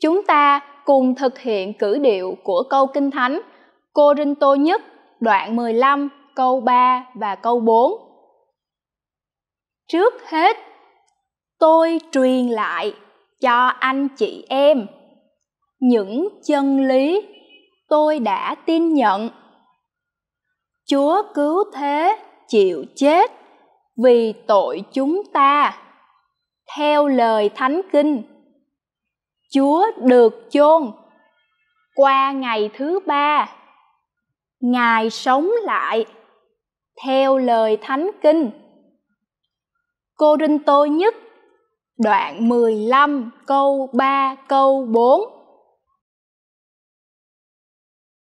Chúng ta cùng thực hiện cử điệu của câu Kinh Thánh Cô-rin-tô nhất đoạn 15 câu 3 và câu 4. Trước hết, tôi truyền lại cho anh chị em những chân lý tôi đã tin nhận. Chúa cứu thế chịu chết vì tội chúng ta. Theo lời Thánh Kinh, Chúa được chôn qua ngày thứ ba. Ngài sống lại theo lời Thánh Kinh. Cô Rinh Tô nhất đoạn 15 câu 3 câu 4